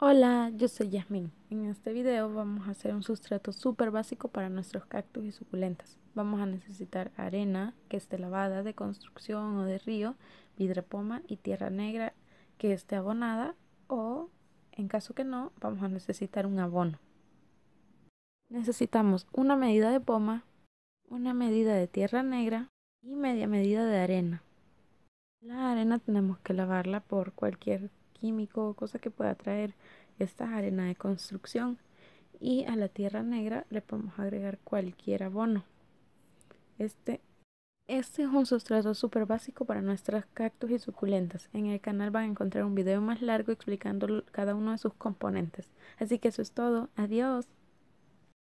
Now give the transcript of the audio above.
Hola, yo soy Yasmin. En este video vamos a hacer un sustrato súper básico para nuestros cactus y suculentas. Vamos a necesitar arena, que esté lavada, de construcción o de río, vidrepoma y tierra negra, que esté abonada o, en caso que no, vamos a necesitar un abono. Necesitamos una medida de poma, una medida de tierra negra y media medida de arena. La arena tenemos que lavarla por cualquier químico, o cosa que pueda traer esta arena de construcción. Y a la tierra negra le podemos agregar cualquier abono. Este, este es un sustrato súper básico para nuestras cactus y suculentas. En el canal van a encontrar un video más largo explicando cada uno de sus componentes. Así que eso es todo. Adiós.